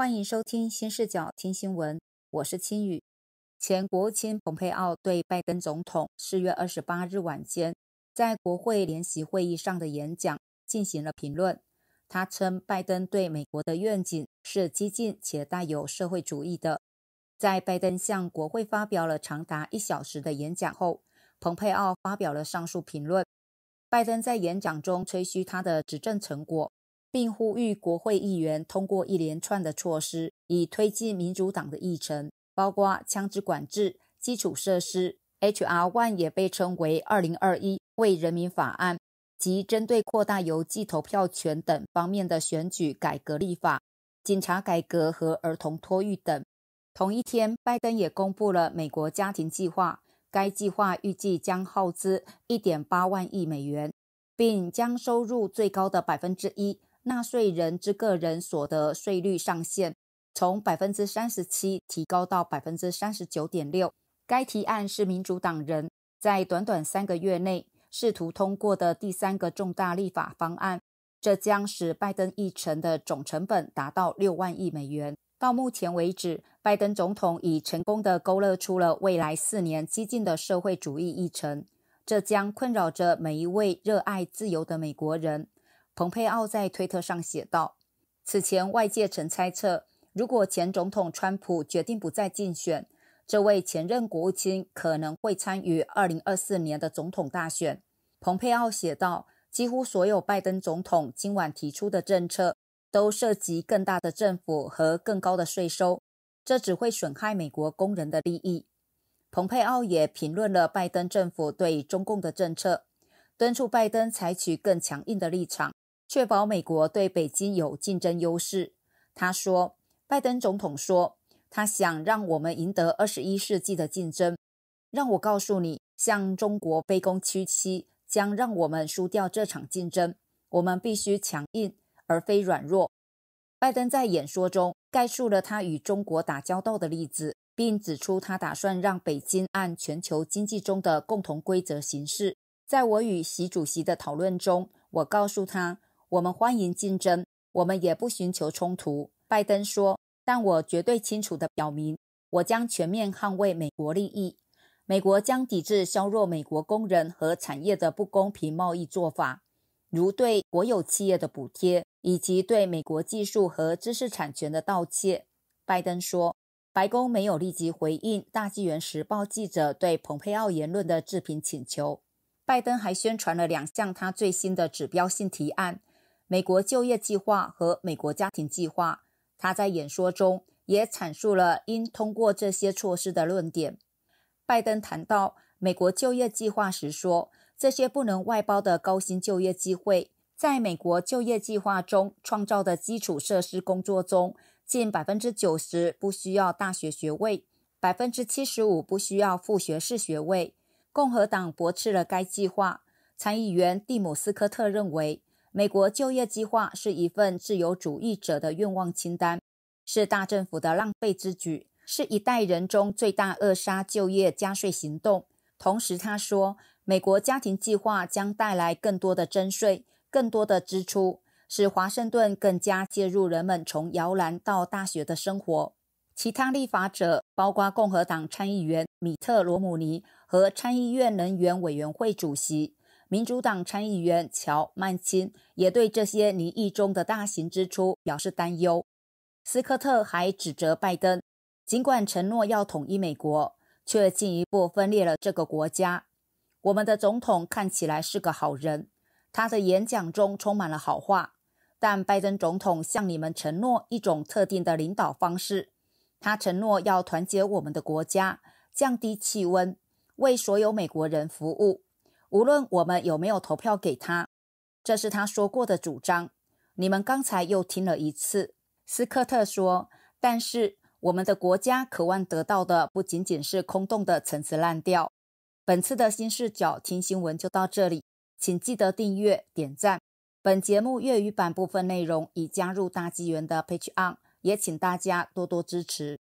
欢迎收听新视角听新闻，我是青雨。前国务卿蓬佩奥对拜登总统四月二十八日晚间在国会联席会议上的演讲进行了评论。他称，拜登对美国的愿景是激进且带有社会主义的。在拜登向国会发表了长达一小时的演讲后，蓬佩奥发表了上述评论。拜登在演讲中吹嘘他的执政成果。并呼吁国会议员通过一连串的措施，以推进民主党的议程，包括枪支管制、基础设施、H.R. One 也被称为“二零二一为人民法案”，及针对扩大邮寄投票权等方面的选举改革立法、警察改革和儿童托育等。同一天，拜登也公布了美国家庭计划，该计划预计将耗资一点八万亿美元，并将收入最高的百分之一。纳税人之个人所得税率上限从百分之三十七提高到百分之三十九点六。该提案是民主党人在短短三个月内试图通过的第三个重大立法方案。这将使拜登议程的总成本达到六万亿美元。到目前为止，拜登总统已成功地勾勒出了未来四年激进的社会主义议程，这将困扰着每一位热爱自由的美国人。蓬佩奥在推特上写道：“此前外界曾猜测，如果前总统川普决定不再竞选，这位前任国务卿可能会参与二零二四年的总统大选。”蓬佩奥写道：“几乎所有拜登总统今晚提出的政策都涉及更大的政府和更高的税收，这只会损害美国工人的利益。”蓬佩奥也评论了拜登政府对中共的政策，敦促拜登采取更强硬的立场。确保美国对北京有竞争优势，他说：“拜登总统说，他想让我们赢得二十一世纪的竞争。让我告诉你，向中国卑躬屈膝将让我们输掉这场竞争。我们必须强硬，而非软弱。”拜登在演说中概述了他与中国打交道的例子，并指出他打算让北京按全球经济中的共同规则行事。在我与习主席的讨论中，我告诉他。我们欢迎竞争，我们也不寻求冲突，拜登说。但我绝对清楚地表明，我将全面捍卫美国利益。美国将抵制削弱美国工人和产业的不公平贸易做法，如对国有企业的补贴以及对美国技术和知识产权的盗窃。拜登说。白宫没有立即回应《大纪元时报》记者对蓬佩奥言论的置评请求。拜登还宣传了两项他最新的指标性提案。美国就业计划和美国家庭计划。他在演说中也阐述了应通过这些措施的论点。拜登谈到美国就业计划时说：“这些不能外包的高薪就业机会，在美国就业计划中创造的基础设施工作中，近百分之九十不需要大学学位，百分之七十五不需要副学士学位。”共和党驳斥了该计划。参议员蒂姆斯科特认为。美国就业计划是一份自由主义者的愿望清单，是大政府的浪费之举，是一代人中最大扼杀就业加税行动。同时，他说，美国家庭计划将带来更多的征税、更多的支出，使华盛顿更加介入人们从摇篮到大学的生活。其他立法者包括共和党参议员米特·罗姆尼和参议院能源委员会主席。民主党参议员乔·曼钦也对这些离异中的大型支出表示担忧。斯科特还指责拜登，尽管承诺要统一美国，却进一步分裂了这个国家。我们的总统看起来是个好人，他的演讲中充满了好话。但拜登总统向你们承诺一种特定的领导方式。他承诺要团结我们的国家，降低气温，为所有美国人服务。无论我们有没有投票给他，这是他说过的主张。你们刚才又听了一次，斯科特说。但是我们的国家渴望得到的不仅仅是空洞的陈词滥调。本次的新视角听新闻就到这里，请记得订阅、点赞。本节目粤语版部分内容已加入大纪元的 Patreon，也请大家多多支持。